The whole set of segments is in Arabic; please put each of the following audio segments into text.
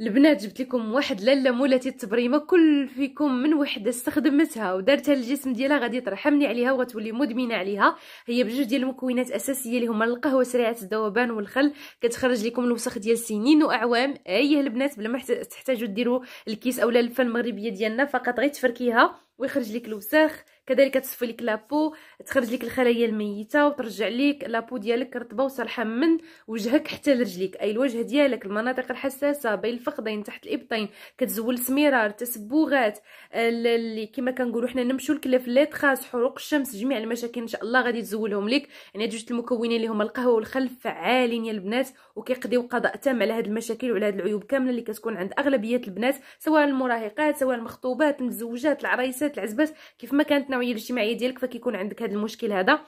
البنات جبت لكم واحد لاله مولاتي التبريمه كل فيكم من وحده استخدمتها ودارتها للجسم ديالها غادي ترحمني عليها وغتولي مدمنه عليها هي بجوج ديال المكونات الاساسيه اللي هما القهوه سريعه الذوبان والخل كتخرج لكم الوسخ ديال سنين واعوام ايه البنات بلا ما تحتاجوا ديروا الكيس اولا اللفه المغربيه ديالنا فقط غير تفركيها ويخرج لك الوساخ كذلك تصفي لك لابو تخرج لك الخلايا الميته وترجع لك لابو ديالك رطبه وصالحه من وجهك حتى لرجليك اي الوجه ديالك المناطق الحساسه بين الفخذين تحت الابطين كتزول سميرار تسبغات اللي كما كنقولوا حنا نمشوا الكلف ليتخاس حروق الشمس جميع المشاكل ان شاء الله غادي تزولهم لك يعني جوج المكونين اللي هما القهوه والخلف فعالين يا البنات وكيقضيو قضاء تام على هاد المشاكل وعلى هاد العيوب كامله اللي كتكون عند اغلبيه البنات سواء المراهقات سواء المخطوبات المتزوجات العرايسات العزبات كيف ما كانت النوعيه الاجتماعيه ديالك فكيكون عندك هذا المشكل هذا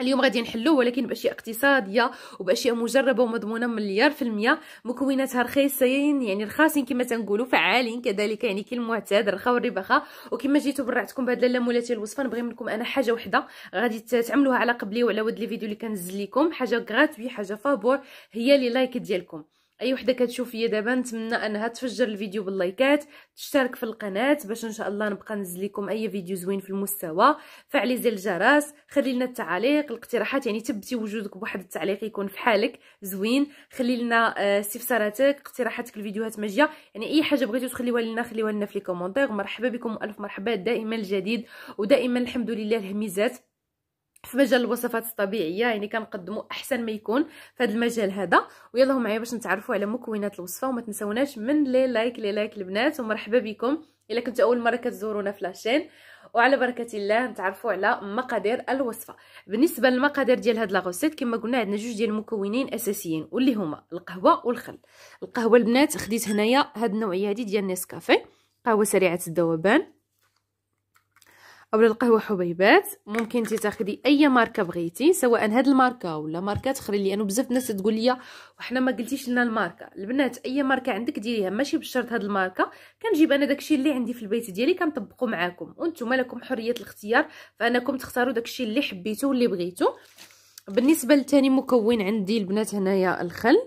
اليوم غادي نحلوه ولكن باشياء اقتصاديه وباشياء مجربه ومضمونه مليار في المية مكوناتها رخيصين يعني رخاصين كما تنقولوا فعالين كذلك يعني كالمعتاد رخا والرباخه وكما جيتو برعتكم بهاد مولاتي الوصفه نبغي منكم انا حاجه وحده غادي تعملوها على قبلي وعلى ود الفيديو اللي كنزل لكم حاجه غراتوي حاجه فابور هي لي لايك ديالكم اي وحده كتشوف فيا دابا نتمنى انها تفجر الفيديو باللايكات تشترك في القناه باش ان شاء الله نبقى نزل لكم اي فيديو زوين في المستوى فعلي زر الجرس خلي لنا التعاليق الاقتراحات يعني تبتي وجودك بواحد التعليق يكون في حالك زوين خلي لنا آه، استفساراتك اقتراحاتك الفيديوهات ماجيه يعني اي حاجه بغيتو تخليوها لنا خليوها لنا في لي مرحبا بكم الف مرحبا دائما الجديد ودائما الحمد لله الهميزات في مجال الوصفات الطبيعيه يعني كنقدموا احسن ما يكون في هذا المجال هذا ويلا معايا باش نتعرفوا على مكونات الوصفه وما تنسوناش من لي لايك لي لايك البنات ومرحبا بكم الا كنت اول مره كتزورونا في لاشين وعلى بركه الله نتعرفوا على مقادير الوصفه بالنسبه للمقادير ديال هاد غوسيت كما قلنا عندنا جوج ديال المكونين اساسيين واللي هما القهوه والخل القهوه البنات خديت هنايا هاد النوعيه هادي ديال نيسكافي قهوه سريعه الذوبان اولا القهوه حبيبات ممكن انت تاخدي اي ماركه بغيتي سواء هاد الماركه ولا ماركات اخرى لانه يعني بزاف الناس تقول لي وحنا ما قلتيش لنا الماركه البنات اي ماركه عندك ديريها ماشي بالشرط هاد الماركه كنجيب انا داكشي اللي عندي في البيت ديالي كنطبقو معاكم وانتم لكم حريه الاختيار فانكم تختاروا داكشي اللي حبيتو واللي بغيتو بالنسبه لتاني مكون عندي البنات هنايا الخل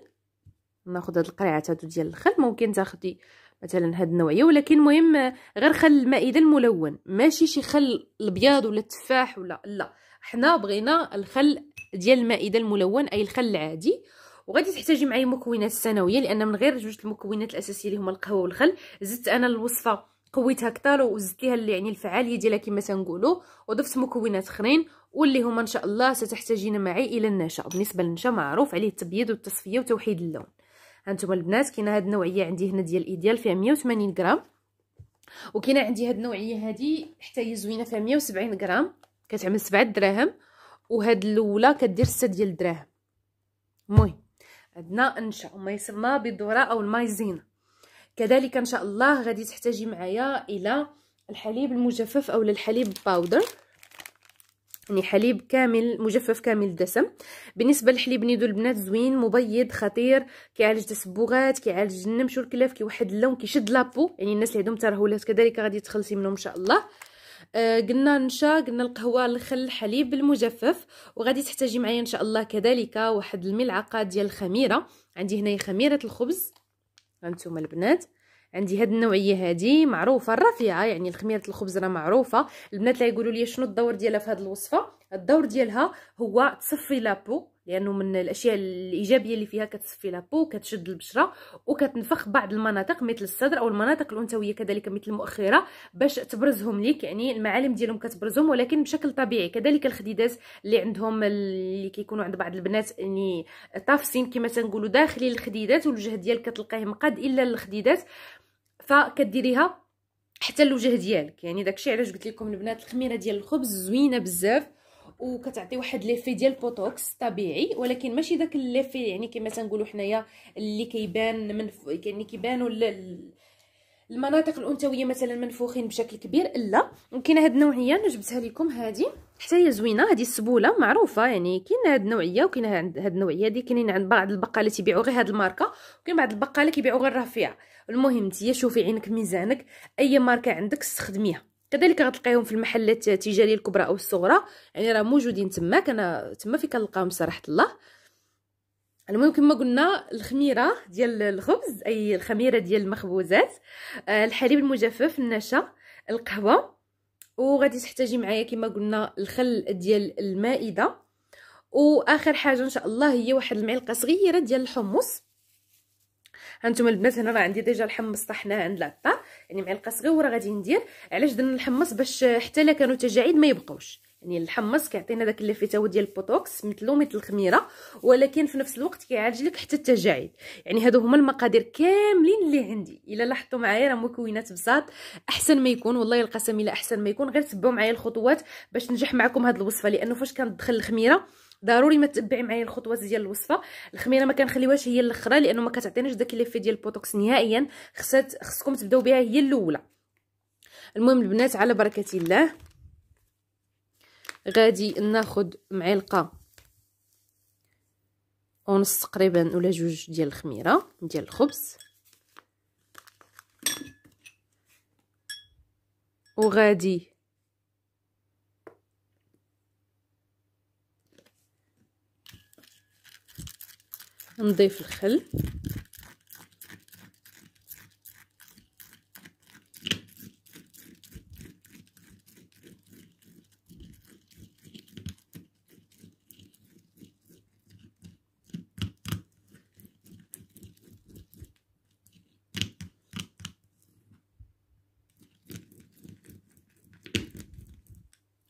ناخذ هاد القريعات هادو ديال الخل ممكن تاخدي مثلا هاد النوعيه ولكن المهم غير خل المائده الملون ماشي شي خل الابيض ولا التفاح ولا لا حنا بغينا الخل ديال المائده الملون اي الخل العادي وغادي تحتاجي معايا مكونات سنويه لان من غير جوج المكونات الاساسيه اللي هما القهوه والخل زدت انا الوصفه قويتها كثر وزدت ليها يعني الفعاليه ديالها كما تنقولوا وضفت مكونات اخرين واللي هما ان شاء الله ستحتاجين معي الى النشا بالنسبه للنشا معروف عليه التبييض والتصفيه وتوحيد اللون هانتوما البنات كاينه هاد النوعيه عندي هنا ديال ايديال فيها 180 غرام وكاينه عندي هاد النوعيه هادي حتى هي زوينه فيها 170 غرام كتعمل 7 دراهم وهاد الاولى كدير 6 ديال الدراهم المهم عندنا انشا ما يسمى بالذره او المايزين كذلك ان شاء الله غادي تحتاجي معايا الى الحليب المجفف او الحليب باودر يعني حليب كامل مجفف كامل الدسم بالنسبه للحليب نيدو البنات زوين مبيض خطير كيعالج التصبغات كيعالج النمش والكلاف كيوحد اللون كيشد لابو يعني الناس اللي عندهم ترهلات كذلك غادي تخلصي منهم ان شاء الله آه قلنا نشا قلنا القهوه الخل الحليب المجفف وغادي تحتاجي معايا ان شاء الله كذلك واحد الملعقه ديال الخميره عندي هنايا خميره الخبز هانتوما البنات عندي هاد النوعيه هادي معروفه الرفيعه يعني الخميره الخبز راه معروفه البنات لا يقولوا لي شنو الدور ديالها في هاد الوصفه الدور ديالها هو تصفي لابو لانه من الاشياء الايجابيه اللي فيها كتصفي لابو كتشد البشره وكتنفخ بعض المناطق مثل الصدر او المناطق الانثويه كذلك مثل المؤخره باش تبرزهم ليك يعني المعالم ديالهم كتبرزهم ولكن بشكل طبيعي كذلك الخديدات اللي عندهم اللي كيكونوا عند بعض البنات يعني طافسين كما تنقولوا داخلي الخديدات والوجه ديالك كتلقاه مقاد الا الخديدات فكديريها حتى الوجه ديالك يعني داكشي علاش قلت لكم البنات الخميره ديال الخبز زوينه بزاف وكتعطي واحد ليفي ديال بوتوكس طبيعي ولكن ماشي داك ليفي يعني كما تنقولوا حنايا اللي كيبان من يعني كيبانوا المناطق الانثويه مثلا منفوخين بشكل كبير لا كاينه هاد النوعيه انا جبتها لكم هادي حتى هي زوينه هادي السبوله معروفه يعني كاينه هاد النوعيه وكاينه هاد النوعيه دي كاينين عند بعض البقاله يبيعوا غير هاد الماركه وكاين بعض البقاله كيبيعوا غير رفيع المهم نتيا شوفي عينك ميزانك اي ماركه عندك استخدميها كذلك غتلقايهم في المحلات التجاريه الكبرى او الصغرى يعني راه موجودين تماك انا تما فين كنلقاهم صراحه الله المهم كما قلنا الخميره ديال الخبز اي الخميره ديال المخبوزات آه، الحليب المجفف النشا القهوه وغادي تحتاجي معايا كما قلنا الخل ديال المائده واخر حاجه ان شاء الله هي واحد المعلقه صغيره ديال الحمص هانتوما البنات هنا راه عندي ديجا الحمص طحناه عند لابا يعني معلقه صغيره غادي ندير علاش درنا الحمص باش حتى لا كانوا تجاعيد ما يبقوش يعني الحمص كيعطينا داك اللافتاوي ديال البوتوكس مثلو مثل الخميره ولكن في نفس الوقت كيعالج لك حتى التجاعيد يعني هادو هما المقادير كاملين اللي عندي الا لاحظتوا معايا راه مكونات بزاف احسن ما يكون والله القسم الا احسن ما يكون غير تبعوا معايا الخطوات باش نجح معكم هاد الوصفه لانه فاش كندخل الخميره ضروري ما تتبعي معايا الخطوات ديال الوصفه الخميره ما كنخليوهاش هي الاخرى لانه ما كتعطيناش داك ليفي ديال البوتوكس نهائيا خصها خصكم تبداو بها هي الاولى المهم البنات على بركه الله غادي ناخذ معلقه ونص تقريبا ولا جوج ديال الخميره ديال الخبز وغادي نضيف الخل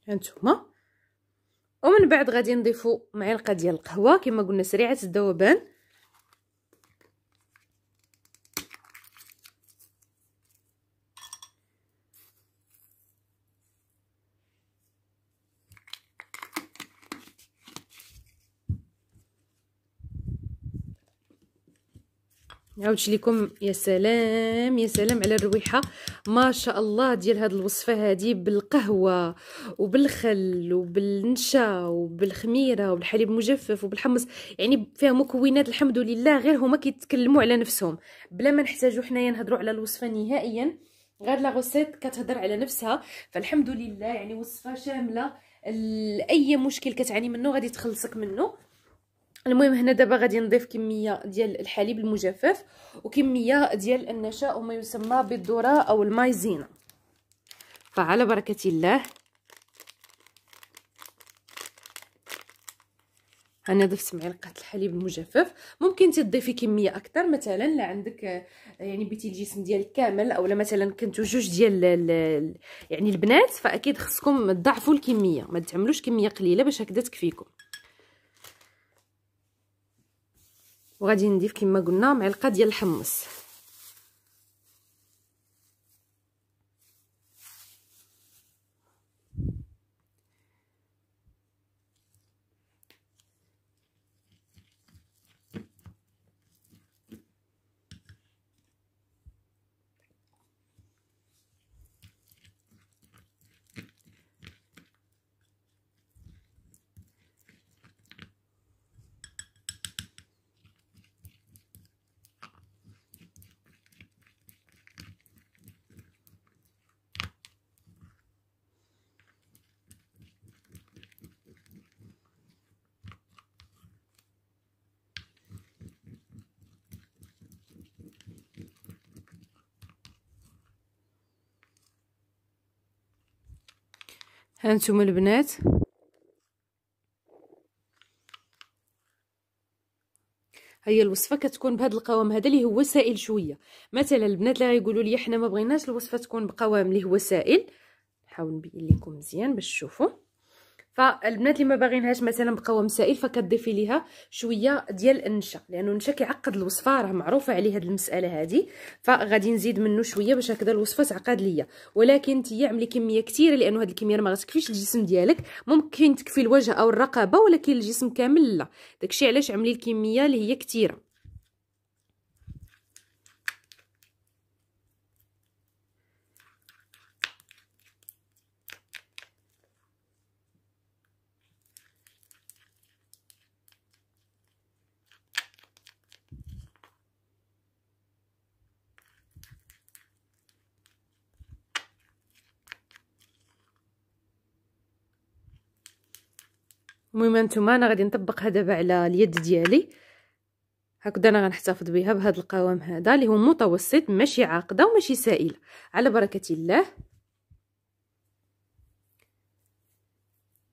هانتوما ومن بعد غادي نضيفو معلقه ديال القهوه كما قلنا سريعه الذوبان نعاودش لكم يا سلام يا سلام على الرويحه ما شاء الله ديال هاد الوصفه هادي بالقهوه وبالخل وبالنشا وبالخميره وبالحليب المجفف وبالحمص يعني فيها مكونات الحمد لله غير هما كيتكلموا على نفسهم بلا ما نحتاجوا حنايا نهضروا على الوصفه نهائيا غير لا غوسيت كتهضر على نفسها فالحمد لله يعني وصفه شامله اي مشكل كتعاني منه غادي تخلصك منه المهم هنا دابا غادي نضيف كميه ديال الحليب المجفف وكميه ديال النشاء وما يسمى بالذره او المايزينا فعلى بركه الله انا ضفت معلقه الحليب المجفف ممكن تضيفي كميه اكثر مثلا لا عندك يعني بيتي الجسم ديالك كامل اولا مثلا كنتو جوج ديال يعني البنات فاكيد خصكم تضاعفوا الكميه ما تعملوش كميه قليله باش هكذا تكفيكم وغادي نضيف كما قلنا معلقه ديال الحمص هانتوما البنات هي الوصفه كتكون بهذا القوام هذا اللي هو سائل شويه مثلا البنات اللي غيقولوا لي حنا ما بغيناش الوصفه تكون بقوام اللي هو سائل نحاول نبين لكم مزيان باش تشوفوا فالبنات اللي ما باغينهاش مثلا بقوام سائل فكتضيفي ليها شويه ديال النشا لانه النشا كيعقد الوصفه راه معروفه عليه هاد المساله هادي فغادي نزيد منه شويه باش هكذا الوصفه تعقد ليا ولكن انت عملي كميه كثيره لانه هاد الكميه ما غتكفيش الجسم ديالك ممكن تكفي الوجه او الرقبه ولكن الجسم كامل لا داكشي علاش عملي الكميه اللي هي كثيره المهم انتم انا غادي نطبقها دابا على اليد ديالي هكذا انا غنحتفظ بها بهذا القوام هذا اللي هو متوسط ماشي عاقده وماشي سائله على بركه الله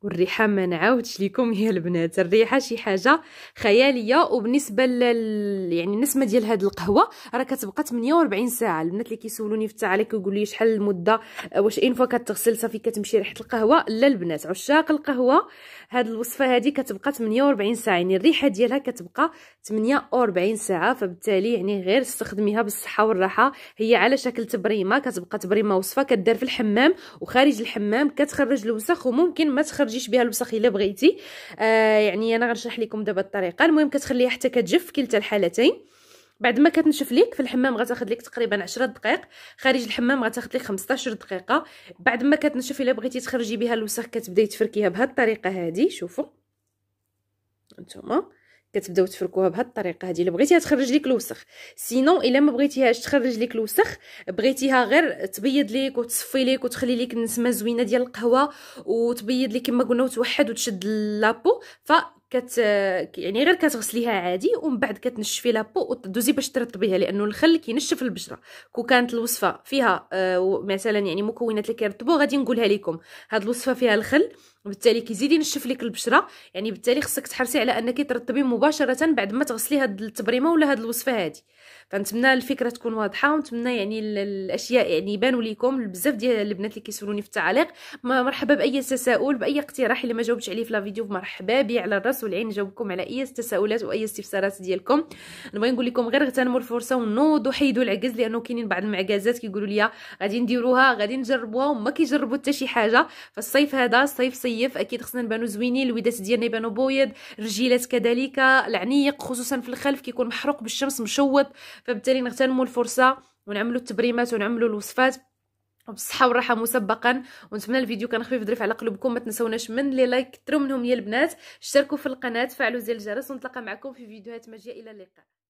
والريحه ما نعاودش لكم هي البنات الريحه شي حاجه خياليه وبالنسبه لل يعني النسمه ديال هاد القهوه راه كتبقى 48 ساعه البنات اللي كيسولوني في التعليق كيقولوا لي شحال المده واش اين فوا كتغسل صافي كتمشي ريحه القهوه لا البنات عشاق القهوه هاد الوصفه هادي كتبقى 48 ساعه يعني الريحه ديالها كتبقى 48 ساعه فبالتالي يعني غير استخدميها بالصحه والراحه هي على شكل تبريمه كتبقى تبريمه وصفه كدار في الحمام وخارج الحمام كتخرج الوسخ وممكن ما تخرج تخرجيش بها الوسخ الا بغيتي آه يعني انا غنشرح لكم دابا الطريقه المهم كتخليها حتى كتجف في كلتا الحالتين بعد ما كتنشف ليك في الحمام غتاخذ ليك تقريبا 10 دقائق خارج الحمام غتاخذ ليك 15 دقيقه بعد ما كتنشف الا بغيتي تخرجي بها الوسخ كتبداي تفركيها بهاد الطريقه هادي شوفوا نتوما كتبداو تفركوها بهاد الطريقه هذه الا بغيتيها تخرج لك الوسخ سينو الا ما بغيتيهاش تخرج لك الوسخ بغيتيها غير تبيض لك وتصفي لك وتخلي لك النسمه زوينه ديال القهوه وتبيض لك كما قلنا وتوحد وتشد لابو ف كت يعني غير كتغسليها عادي ومن بعد كتنشفي لابو وتدوزي باش ترطبيها لانه الخل كينشف البشره كو كانت الوصفه فيها آه، مثلا يعني مكونات اللي كيرطبوا غادي نقولها لكم هاد الوصفه فيها الخل وبالتالي كيزيد ينشف لك البشره يعني بالتالي خصك تحرصي على انك ترطبي مباشره بعد ما تغسلي هاد التبريمه ولا هاد الوصفه هادي فنتمنى الفكره تكون واضحه ونتمنى يعني الاشياء يعني يبانوا لكم بزاف ديال البنات اللي كيسولوني في التعاليق مرحبا باي تساؤل باي اقتراح اللي ما جاوبتش عليه في لا فيديو مرحبا بي على الراس والعين نجاوبكم على اي تساؤلات واي استفسارات ديالكم نبغي نقول لكم غير غتنموا الفرصه ونوضوا حيدوا العجز لانه كاينين بعض المعجزات كيقولوا لي غادي نديروها غادي نجربوها وما كيجربوا حتى شي حاجه فالصيف هذا صيف صيف مزيف اكيد خصنا نبانو زوينين الودات ديالنا يبانو بويض الرجيلات كذلك العنيق خصوصا في الخلف كيكون محروق بالشمس مشوط فبالتالي نغتنموا الفرصه ونعملوا التبريمات ونعملوا الوصفات بالصحة والراحة مسبقا ونتمنى الفيديو كان خفيف ظريف على قلوبكم ما تنسوناش من لي لايك كثروا منهم يا البنات اشتركوا في القناة فعلوا زر الجرس ونتلاقى معكم في فيديوهات مجيئة الى اللقاء